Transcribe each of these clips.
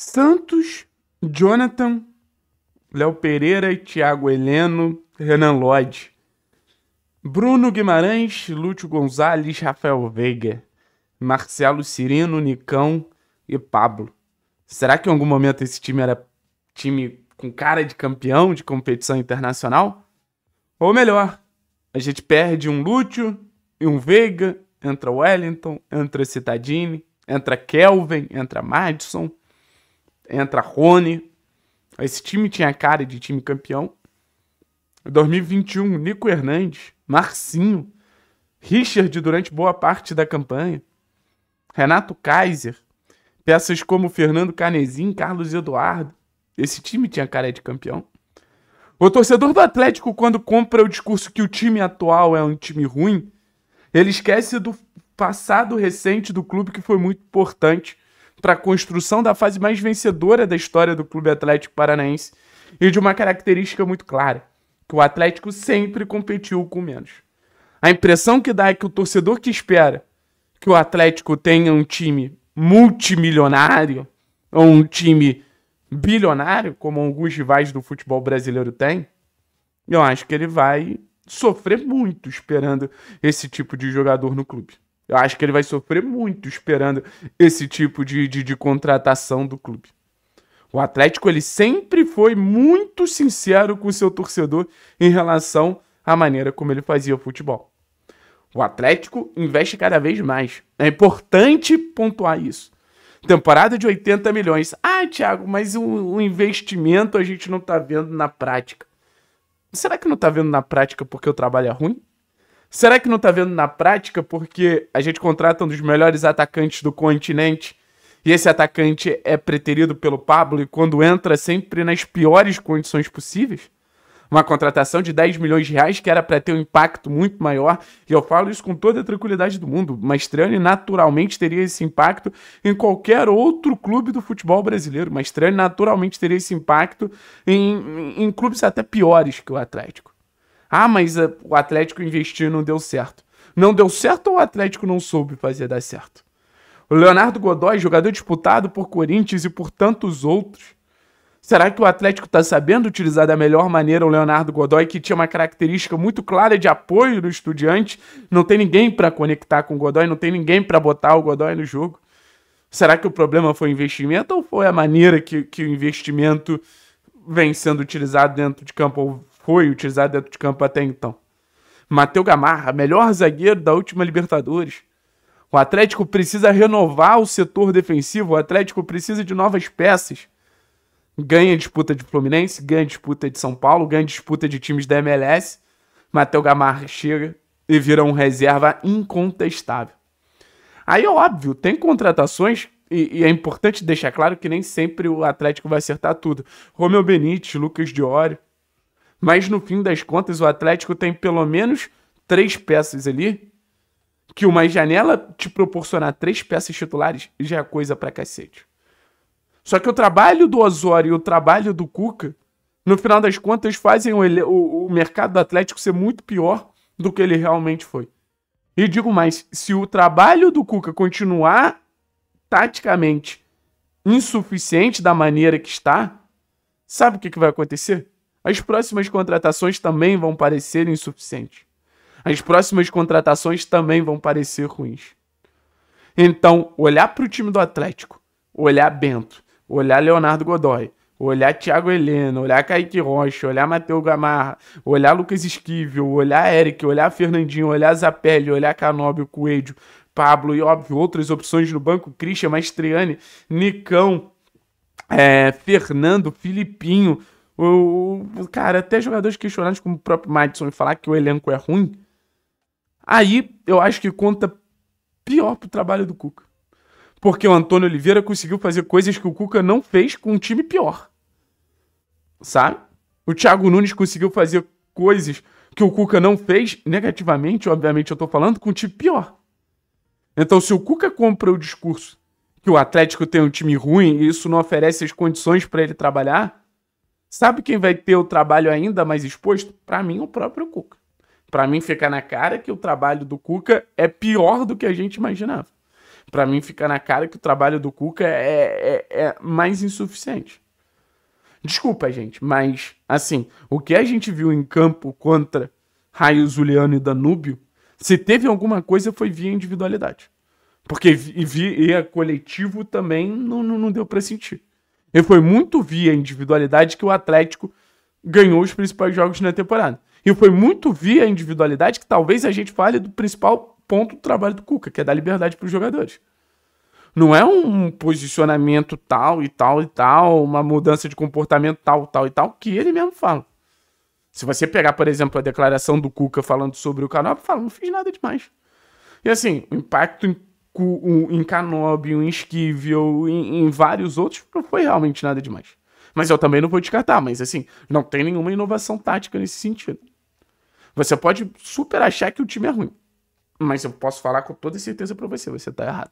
Santos, Jonathan, Léo Pereira, Thiago Heleno, Renan Lodge. Bruno Guimarães, Lúcio Gonzalez, Rafael Veiga, Marcelo Cirino, Nicão e Pablo. Será que em algum momento esse time era time com cara de campeão de competição internacional? Ou melhor, a gente perde um Lúcio e um Veiga, entra Wellington, entra Citadini, entra Kelvin, entra Madison entra Rony. Esse time tinha cara de time campeão. Em 2021, Nico Hernandes, Marcinho, Richard durante boa parte da campanha, Renato Kaiser, peças como Fernando Canezinho, Carlos Eduardo. Esse time tinha cara de campeão. O torcedor do Atlético, quando compra o discurso que o time atual é um time ruim, ele esquece do passado recente do clube que foi muito importante para a construção da fase mais vencedora da história do Clube Atlético Paranaense e de uma característica muito clara, que o Atlético sempre competiu com menos. A impressão que dá é que o torcedor que espera que o Atlético tenha um time multimilionário ou um time bilionário, como alguns rivais do futebol brasileiro têm, eu acho que ele vai sofrer muito esperando esse tipo de jogador no clube. Eu acho que ele vai sofrer muito esperando esse tipo de, de, de contratação do clube. O Atlético ele sempre foi muito sincero com o seu torcedor em relação à maneira como ele fazia o futebol. O Atlético investe cada vez mais. É importante pontuar isso. Temporada de 80 milhões. Ah, Thiago, mas o, o investimento a gente não está vendo na prática. Será que não está vendo na prática porque o trabalho é ruim? Será que não tá vendo na prática porque a gente contrata um dos melhores atacantes do continente e esse atacante é preterido pelo Pablo e quando entra é sempre nas piores condições possíveis? Uma contratação de 10 milhões de reais que era para ter um impacto muito maior, e eu falo isso com toda a tranquilidade do mundo. Mastrani naturalmente teria esse impacto em qualquer outro clube do futebol brasileiro. Mastrani naturalmente teria esse impacto em, em, em clubes até piores que o Atlético. Ah, mas eh, o Atlético investiu e não deu certo. Não deu certo ou o Atlético não soube fazer dar certo? O Leonardo Godoy, jogador disputado por Corinthians e por tantos outros. Será que o Atlético está sabendo utilizar da melhor maneira o Leonardo Godoy, que tinha uma característica muito clara de apoio do estudante? Não tem ninguém para conectar com o Godoy, não tem ninguém para botar o Godoy no jogo. Será que o problema foi o investimento ou foi a maneira que, que o investimento vem sendo utilizado dentro de campo ou foi utilizado dentro de campo até então. Mateu Gamarra, melhor zagueiro da última Libertadores. O Atlético precisa renovar o setor defensivo, o Atlético precisa de novas peças. Ganha disputa de Fluminense, ganha disputa de São Paulo, ganha disputa de times da MLS. Matheus Gamarra chega e vira um reserva incontestável. Aí é óbvio, tem contratações e, e, é importante deixar claro que nem sempre o Atlético vai acertar tudo. Romeu Benítez, Lucas Diório, mas no fim das contas, o Atlético tem pelo menos três peças ali. Que uma janela te proporcionar três peças titulares já é coisa pra cacete. Só que o trabalho do Osório e o trabalho do Cuca, no final das contas, fazem o, o, o mercado do Atlético ser muito pior do que ele realmente foi. E digo mais, se o trabalho do Cuca continuar taticamente insuficiente da maneira que está, sabe o que, que vai acontecer? As próximas contratações também vão parecer insuficientes. As próximas contratações também vão parecer ruins. Então, olhar para o time do Atlético, olhar Bento, olhar Leonardo Godoy, olhar Thiago Heleno, olhar Kaique Rocha, olhar Matheus Gamarra, olhar Lucas Esquivel, olhar Eric, olhar Fernandinho, olhar Zapelli, olhar Canóbio, Coelho, Pablo e, óbvio, outras opções no banco, Christian, Mastriani, Nicão, é, Fernando, Filipinho, o, cara, até jogadores questionados como o próprio Madison e falar que o elenco é ruim, aí eu acho que conta pior pro trabalho do Cuca. Porque o Antônio Oliveira conseguiu fazer coisas que o Cuca não fez com um time pior. Sabe? O Thiago Nunes conseguiu fazer coisas que o Cuca não fez, negativamente, obviamente eu tô falando, com um time pior. Então, se o Cuca compra o discurso que o Atlético tem um time ruim e isso não oferece as condições para ele trabalhar, Sabe quem vai ter o trabalho ainda mais exposto? Para mim, o próprio Cuca. Para mim, fica na cara que o trabalho do Cuca é pior do que a gente imaginava. Para mim, fica na cara que o trabalho do Cuca é, é, é mais insuficiente. Desculpa, gente, mas assim, o que a gente viu em campo contra Raio Zuliano e Danúbio, se teve alguma coisa foi via individualidade. Porque via, coletivo também não, não, não deu para sentir. E foi muito via individualidade que o Atlético ganhou os principais jogos na temporada. E foi muito via individualidade que talvez a gente fale do principal ponto do trabalho do Cuca, que é dar liberdade para os jogadores. Não é um posicionamento tal e tal e tal, uma mudança de comportamento tal, tal e tal, que ele mesmo fala. Se você pegar, por exemplo, a declaração do Cuca falando sobre o Canopy, fala, não fiz nada demais. E assim, o impacto um, em Canóbio, em Esquivel, em, em vários outros, não foi realmente nada demais. Mas eu também não vou descartar, mas assim, não tem nenhuma inovação tática nesse sentido. Você pode super achar que o time é ruim, mas eu posso falar com toda certeza para você, você tá errado.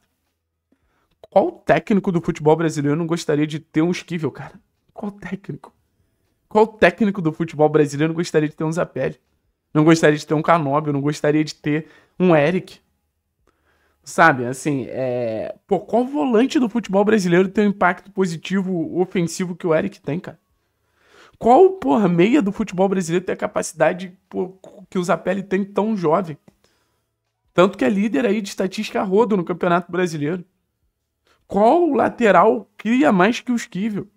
Qual técnico do futebol brasileiro não gostaria de ter um Esquivel, cara? Qual técnico? Qual técnico do futebol brasileiro não gostaria de ter um Zapelli? Não gostaria de ter um Canobio, não gostaria de ter um Eric. Sabe, assim, é... Pô, qual volante do futebol brasileiro tem o um impacto positivo ofensivo que o Eric tem, cara? Qual, porra, meia do futebol brasileiro tem a capacidade pô, que o Zapelli tem tão jovem? Tanto que é líder aí de estatística rodo no Campeonato Brasileiro. Qual lateral cria mais que o Esquivel?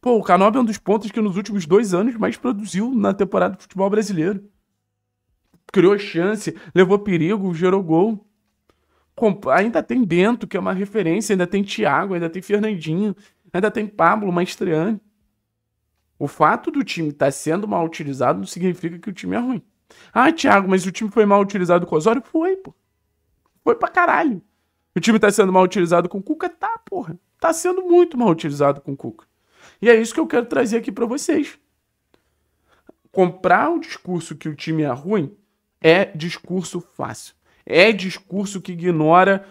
Pô, o Canob é um dos pontos que nos últimos dois anos mais produziu na temporada do futebol brasileiro. Criou chance, levou perigo, gerou gol ainda tem Bento, que é uma referência, ainda tem Thiago, ainda tem Fernandinho, ainda tem Pablo, uma O fato do time estar tá sendo mal utilizado não significa que o time é ruim. Ah, Thiago, mas o time foi mal utilizado com o Osório? Foi, pô. Foi pra caralho. O time tá sendo mal utilizado com o Cuca? Tá, porra. Tá sendo muito mal utilizado com o Cuca. E é isso que eu quero trazer aqui para vocês. Comprar o discurso que o time é ruim é discurso fácil. É discurso que ignora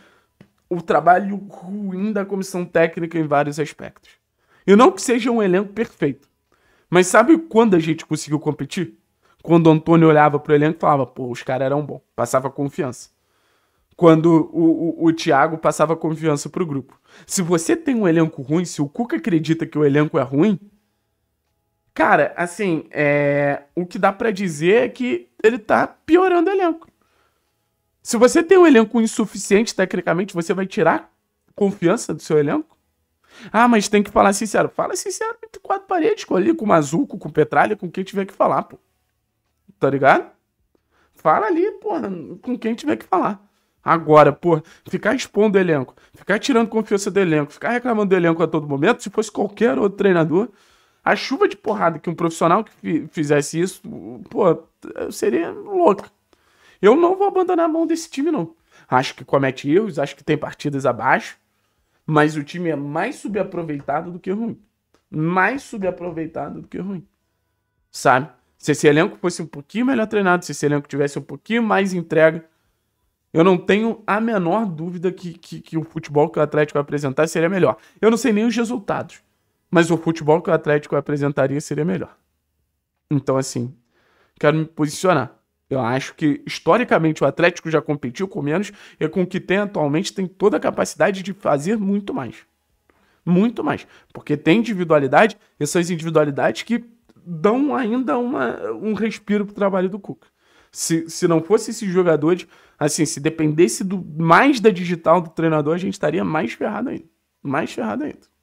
o trabalho ruim da comissão técnica em vários aspectos. E não que seja um elenco perfeito. Mas sabe quando a gente conseguiu competir? Quando o Antônio olhava pro elenco e falava, pô, os caras eram bons, passava confiança. Quando o, o, o Thiago passava confiança pro grupo. Se você tem um elenco ruim, se o Cuca acredita que o elenco é ruim, cara, assim, é... o que dá para dizer é que ele tá piorando o elenco. Se você tem um elenco insuficiente tecnicamente, você vai tirar confiança do seu elenco? Ah, mas tem que falar sincero. Fala sincero entre quatro paredes, com ali, com o Mazuco, com o Petralha, com quem tiver que falar, pô. Tá ligado? Fala ali, porra, com quem tiver que falar. Agora, porra, ficar expondo o elenco, ficar tirando confiança do elenco, ficar reclamando do elenco a todo momento, se fosse qualquer outro treinador, a chuva de porrada que um profissional que fizesse isso, pô, seria louca. Eu não vou abandonar a mão desse time, não. Acho que comete erros, acho que tem partidas abaixo, mas o time é mais subaproveitado do que ruim. Mais subaproveitado do que ruim. Sabe? Se esse elenco fosse um pouquinho melhor treinado, se esse elenco tivesse um pouquinho mais entrega, eu não tenho a menor dúvida que, que, que o futebol que o Atlético apresentar seria melhor. Eu não sei nem os resultados, mas o futebol que o Atlético apresentaria seria melhor. Então, assim, quero me posicionar. Eu acho que, historicamente, o Atlético já competiu com menos e com o que tem atualmente tem toda a capacidade de fazer muito mais. Muito mais. Porque tem individualidade e são as individualidades que dão ainda uma, um respiro para o trabalho do Cuca. Se, se não fosse esses jogadores, assim, se dependesse do, mais da digital do treinador, a gente estaria mais ferrado ainda. Mais ferrado ainda.